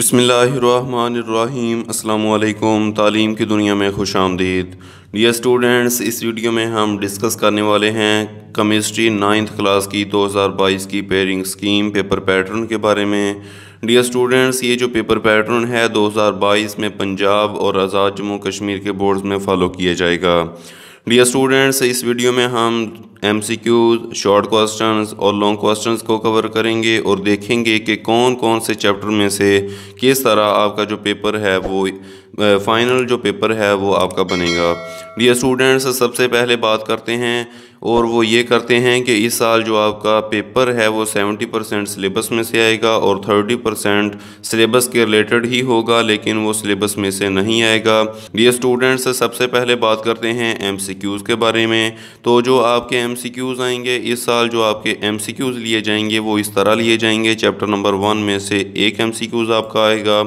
बसमीम् अल्लाम तालीम की दुनिया में खुश आमदीद डियर स्टूडेंट्स इस वीडियो में हम डिस्कस करने वाले हैं केमिस्ट्री नाइन्थ क्लास की 2022 की पेयरिंग स्कीम पेपर पैटर्न के बारे में डियर स्टूडेंट्स ये जो पेपर पैटर्न है 2022 में पंजाब और आज़ाद जम्मू कश्मीर के बोर्ड्स में फॉलो किया जाएगा डियर स्टूडेंट्स इस वीडियो में हम M C Qs short question और लॉन्ग क्वेश्चन को कवर करेंगे और देखेंगे कि कौन कौन से चैप्टर में से किस तरह आपका जो पेपर है वो फाइनल जो पेपर है वो आपका बनेगा डियर स्टूडेंट्स सबसे पहले बात करते हैं और वो ये करते हैं कि इस साल जो आपका पेपर है वो 70 परसेंट सिलेबस में से आएगा और 30 परसेंट सिलेबस के रिलेटेड ही होगा लेकिन वो सिलेबस में से नहीं आएगा डियर स्टूडेंट्स सबसे पहले बात करते हैं एम के बारे में तो जो आपके एम एम सी क्यूज़ आएंगे इस साल जो आपके एम सी क्यूज़ लिए जाएंगे वो इस तरह लिए जाएंगे चैप्टर नंबर वन में से एक एम सी क्यूज़ आपका आएगा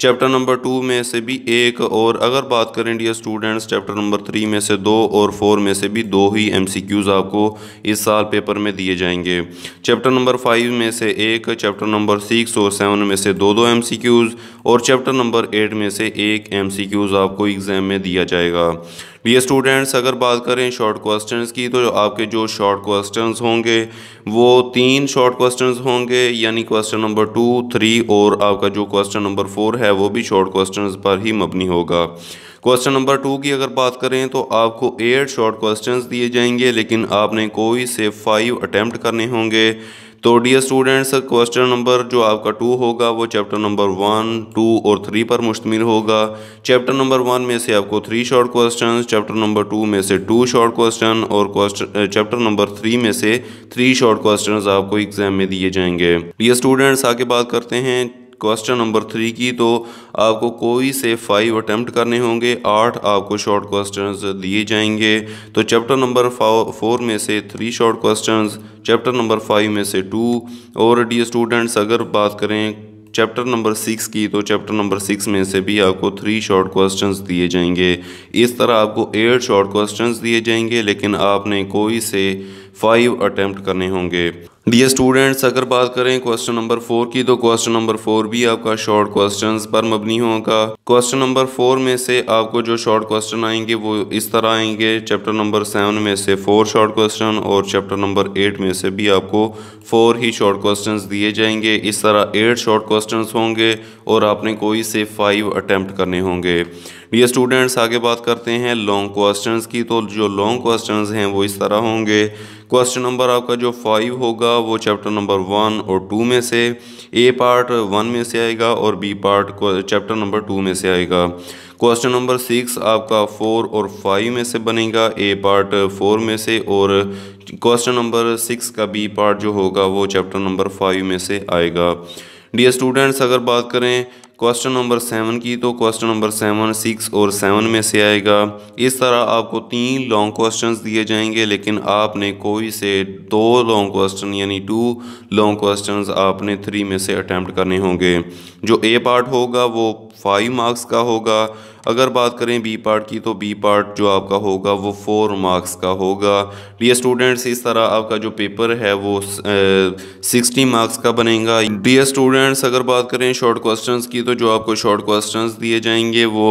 चैप्टर नंबर टू में से भी एक और अगर बात करें dear students chapter number three में से दो और फोर में से भी दो ही एम सी क्यूज़ आपको इस साल पेपर में दिए जाएंगे चैप्टर नंबर फाइव में से एक चैप्टर नंबर सिक्स और सेवन में से दो दो एम सी क्यूज़ और चैप्टर नंबर एट में से एक एम सी क्यूज़ आपको एग्ज़ाम में दिया जाएगा डियर स्टूडेंट्स अगर बात करें शॉर्ट क्वेश्चंस की तो आपके जो शॉर्ट क्वेश्चंस होंगे वो तीन शॉर्ट क्वेश्चंस होंगे यानी क्वेश्चन नंबर टू थ्री और आपका जो क्वेश्चन नंबर फोर है वो भी शॉर्ट क्वेश्चंस पर ही मबनी होगा क्वेश्चन नंबर टू की अगर बात करें तो आपको एट शॉर्ट क्वेश्चंस दिए जाएंगे लेकिन आपने कोई से फाइव अटैम्प्ट करने होंगे तो डियर स्टूडेंट्स क्वेश्चन नंबर जो आपका टू होगा वो चैप्टर नंबर वन टू और थ्री पर मुश्तमिल होगा चैप्टर नंबर वन में से आपको three short question chapter number two में से टू शॉर्ट क्वेश्चन और क्वेश्चन चैप्टर नंबर थ्री में से थ्री शॉर्ट क्वेश्चन आपको एग्जाम में दिए जाएंगे डियर स्टूडेंट्स आगे बात करते हैं क्वेश्चन नंबर थ्री की तो आपको कोई से फाइव अटैम्प्ट करने होंगे आठ आपको शॉर्ट क्वेश्चंस दिए जाएंगे तो चैप्टर नंबर फोर में से three short questions chapter number five में से टू और डी स्टूडेंट्स अगर बात करें चैप्टर नंबर सिक्स की तो चैप्टर नंबर सिक्स में से भी आपको थ्री शॉर्ट क्वेश्चंस दिए जाएंगे इस तरह आपको एट शॉर्ट क्वेश्चंस दिए जाएंगे लेकिन आपने कोई से फाइव अटैम्प्ट करने होंगे डियर स्टूडेंट्स अगर बात करें क्वेश्चन नंबर फोर की तो क्वेश्चन नंबर फोर भी आपका शॉर्ट क्वेश्चंस पर मबनी होगा क्वेश्चन नंबर फोर में से आपको जो शॉर्ट क्वेश्चन आएंगे वो इस तरह आएंगे चैप्टर नंबर सेवन में से फोर शॉर्ट क्वेश्चन और चैप्टर नंबर एट में से भी आपको फोर ही शॉर्ट क्वेश्चन दिए जाएंगे इस तरह एट शॉर्ट क्वेश्चन होंगे और आपने कोई से फाइव अटैम्प्ट करने होंगे तो ये स्टूडेंट्स आगे बात करते हैं लॉन्ग क्वेश्चंस की तो जो लॉन्ग क्वेश्चंस हैं वो इस तरह होंगे क्वेश्चन नंबर आपका जो फाइव होगा वो चैप्टर नंबर वन और टू में से ए पार्ट वन में से आएगा और B part chapter number two में से आएगा क्वेश्चन नंबर सिक्स आपका फोर और फाइव में से बनेगा ए पार्ट फोर में से और क्वेश्चन नंबर सिक्स का बी पार्ट जो होगा वो चैप्टर नंबर फाइव में से आएगा डियर स्टूडेंट्स अगर बात करें क्वेश्चन नंबर सेवन की तो क्वेश्चन नंबर सेवन सिक्स और सेवन में से आएगा इस तरह आपको तीन लॉन्ग क्वेश्चंस दिए जाएंगे लेकिन आपने कोई से दो लॉन्ग क्वेश्चन यानी टू लॉन्ग क्वेश्चंस आपने थ्री में से अटैम्प्ट करने होंगे जो ए पार्ट होगा वो फाइव मार्क्स का होगा अगर बात करें बी पार्ट की तो बी पार्ट जो आपका होगा वो फोर मार्क्स का होगा डी स्टूडेंट्स इस तरह आपका जो पेपर है वो सिक्सटी मार्क्स का बनेगा डी स्टूडेंट्स अगर बात करें शॉर्ट क्वेश्चंस की तो जो आपको शॉर्ट क्वेश्चंस दिए जाएंगे वो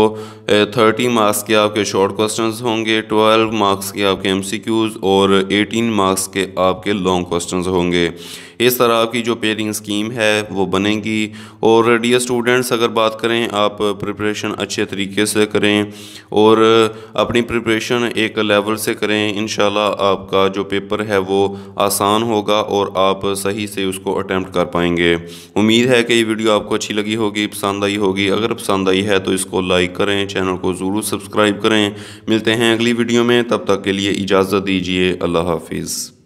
थर्टी मार्क्स के आपके शॉर्ट क्वेश्चन होंगे ट्वेल्व मार्क्स के आपके एम और एटीन मार्क्स के आपके लॉन्ग क्वेश्चन होंगे इस तरह की जो पेयरिंग स्कीम है वो बनेगी और डियर स्टूडेंट्स अगर बात करें आप प्रिपरेशन अच्छे तरीके से करें और अपनी प्रिपरेशन एक लेवल से करें इन आपका जो पेपर है वो आसान होगा और आप सही से उसको अटैम्प्ट कर पाएंगे उम्मीद है कि ये वीडियो आपको अच्छी लगी होगी पसंद आई होगी अगर पसंद आई है तो इसको लाइक करें चैनल को ज़रूर सब्सक्राइब करें मिलते हैं अगली वीडियो में तब तक के लिए इजाज़त दीजिए अल्लाह हाफिज़